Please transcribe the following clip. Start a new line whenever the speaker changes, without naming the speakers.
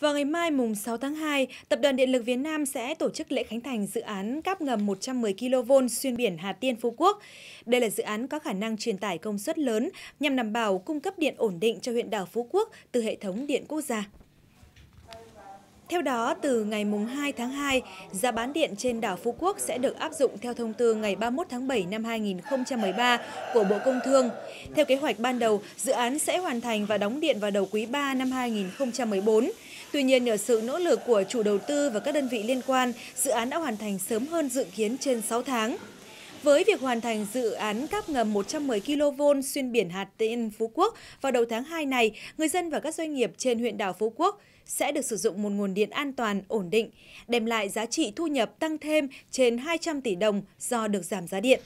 Vào ngày mai mùng 6 tháng 2, Tập đoàn Điện lực Việt Nam sẽ tổ chức lễ khánh thành dự án cáp ngầm 110 kV xuyên biển Hà Tiên Phú Quốc. Đây là dự án có khả năng truyền tải công suất lớn nhằm đảm bảo cung cấp điện ổn định cho huyện đảo Phú Quốc từ hệ thống điện quốc gia. Theo đó, từ ngày 2 tháng 2, giá bán điện trên đảo Phú Quốc sẽ được áp dụng theo thông tư ngày 31 tháng 7 năm 2013 của Bộ Công Thương. Theo kế hoạch ban đầu, dự án sẽ hoàn thành và đóng điện vào đầu quý 3 năm 2014. Tuy nhiên, nhờ sự nỗ lực của chủ đầu tư và các đơn vị liên quan, dự án đã hoàn thành sớm hơn dự kiến trên 6 tháng. Với việc hoàn thành dự án cáp ngầm 110 kV xuyên biển Hà Tĩnh, Phú Quốc vào đầu tháng 2 này, người dân và các doanh nghiệp trên huyện đảo Phú Quốc sẽ được sử dụng một nguồn điện an toàn, ổn định, đem lại giá trị thu nhập tăng thêm trên 200 tỷ đồng do được giảm giá điện.